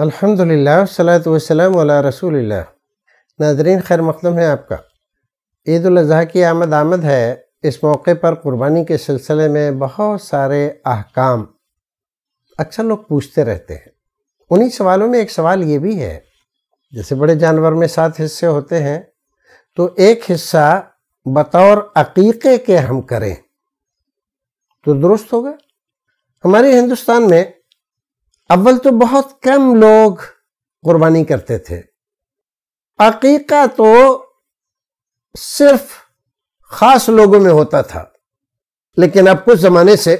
अल्हम्दुलिल्लाह रसूल नाजरीन खैर मकदम है आपका ईद अजी की आमद आमद है इस मौके पर कुर्बानी के सिलसिले में बहुत सारे अहकाम अक्सर अच्छा लोग पूछते रहते हैं उन्हीं सवालों में एक सवाल ये भी है जैसे बड़े जानवर में सात हिस्से होते हैं तो एक हिस्सा बतौर अकीक़े के हम करें तो दुरुस्त होगा हमारे हिंदुस्तान में अव्वल तो बहुत कम लोग कुर्बानी करते थे अकीका तो सिर्फ ख़ास लोगों में होता था लेकिन अब कुछ ज़माने से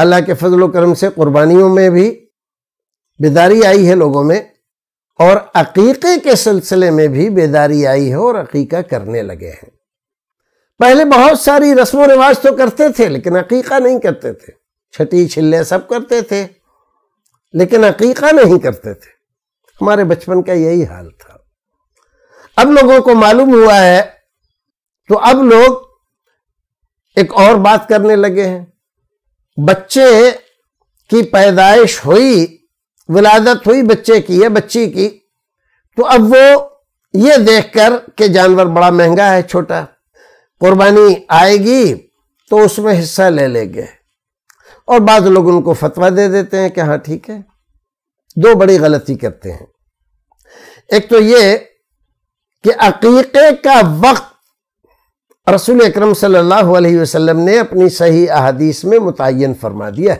अल्लाह के फजल करम से कुर्बानियों में भी बेदारी आई है लोगों में और अकीक़े के सिलसिले में भी बेदारी आई है और अकीका करने लगे हैं पहले बहुत सारी रस्म व रिवाज तो करते थे लेकिन अकीका नहीं करते थे छठी छिल्ले सब करते थे लेकिन अकीका नहीं करते थे हमारे बचपन का यही हाल था अब लोगों को मालूम हुआ है तो अब लोग एक और बात करने लगे हैं बच्चे की पैदाइश हुई विलादत हुई बच्चे की या बच्ची की तो अब वो ये देखकर के जानवर बड़ा महंगा है छोटा कुर्बानी आएगी तो उसमें हिस्सा ले लेंगे और बाद लोग उनको फतवा दे देते हैं कि हाँ ठीक है दो बड़ी गलती करते हैं एक तो ये कि अकीक़े का वक्त रसूल अक्रम वसल्लम ने अपनी सही अहदीस में मुतन फरमा दिया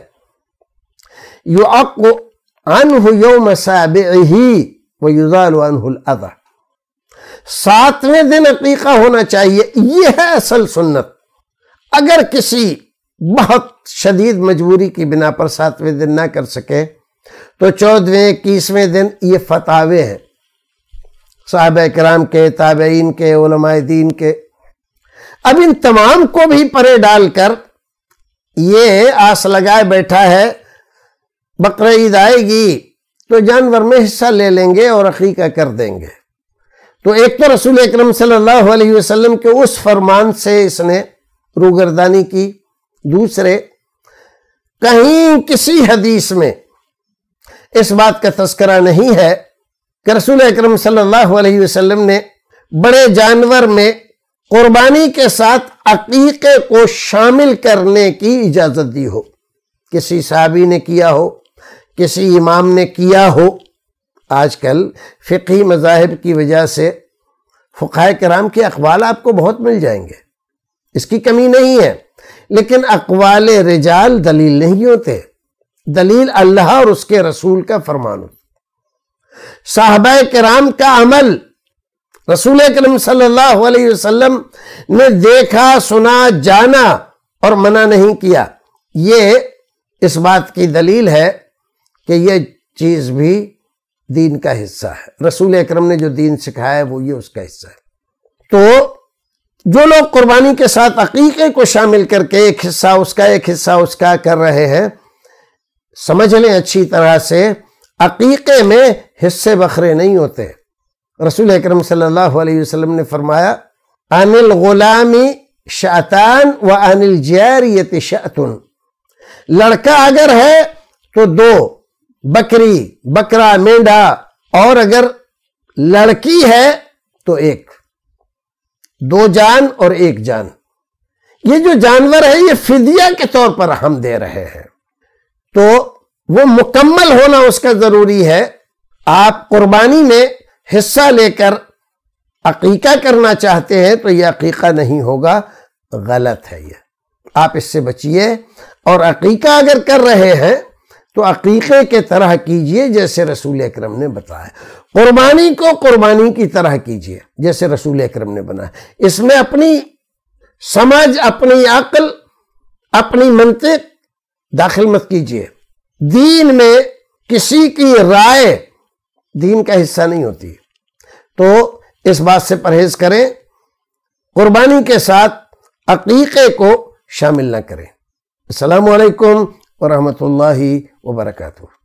अन अनहुम साब ही वयुजानदा सातवें दिन अकीक़ा होना चाहिए यह है असल सुन्नत अगर किसी बहुत शदीद मजबूरी की बिना पर सातवें दिन ना कर सके तो चौदहवें इक्कीसवें दिन ये फतावे हैं साहब कराम के ताबेन के दीन के अब इन तमाम को भी परे डालकर ये आस लगाए बैठा है बकर ईद आएगी तो जानवर में हिस्सा ले लेंगे और अकीका कर देंगे तो एक तो रसूल अक्रम सल्लल्लाहु अलैहि वसल्लम के उस फरमान से इसने रूगरदानी की दूसरे कहीं किसी हदीस में इस बात का तस्करा नहीं है कि रसूल अक्रम वसल्लम ने बड़े जानवर में कुर्बानी के साथ अकीक़े को शामिल करने की इजाज़त दी हो किसी साहबी ने किया हो किसी इमाम ने किया हो आजकल फ़िकी मजाहब की वजह से फ़ुकाय कराम के अखबाल आपको बहुत मिल जाएंगे इसकी कमी नहीं है लेकिन अकवाल रिजाल दलील नहीं होते दलील अल्लाह और उसके रसूल का फरमान होता साहब कराम का अमल रसूल करम सल्लाम ने देखा सुना जाना और मना नहीं किया ये इस बात की दलील है कि यह चीज़ भी दीन का हिस्सा है रसूल अक्रम ने जो दीन सिखाया है वो ये उसका हिस्सा है तो जो लोग कुर्बानी के साथ अकीक़े को शामिल करके एक हिस्सा उसका एक हिस्सा उसका कर रहे हैं समझ लें अच्छी तरह से अकीक़े में हिस्से बखरे नहीं होते रसूल अक्रम सल्लल्लाहु अलैहि वसल्लम ने फरमाया अनिल गुलामी शतान व अनिल जैरियत शैतुन लड़का अगर है तो दो बकरी बकरा मेंढा और अगर लड़की है तो एक दो जान और एक जान ये जो जानवर है ये फिदिया के तौर पर हम दे रहे हैं तो वो मुकम्मल होना उसका ज़रूरी है आप कुर्बानी में हिस्सा लेकर अकीका करना चाहते हैं तो ये अकीका नहीं होगा गलत है ये आप इससे बचिए और अकीका अगर कर रहे हैं तो अकीक़े के तरह कीजिए जैसे रसूल अक्रम ने बताया कुर्बानी को कुर्बानी की तरह कीजिए जैसे रसूल अक्रम ने बनाया इसमें अपनी समझ अपनी अकल अपनी मनत दाखिल मत कीजिए दीन में किसी की राय दीन का हिस्सा नहीं होती तो इस बात से परहेज करें कुर्बानी के साथ अकीक़े को शामिल ना करें अल्लाम ورحمة الله وبركاته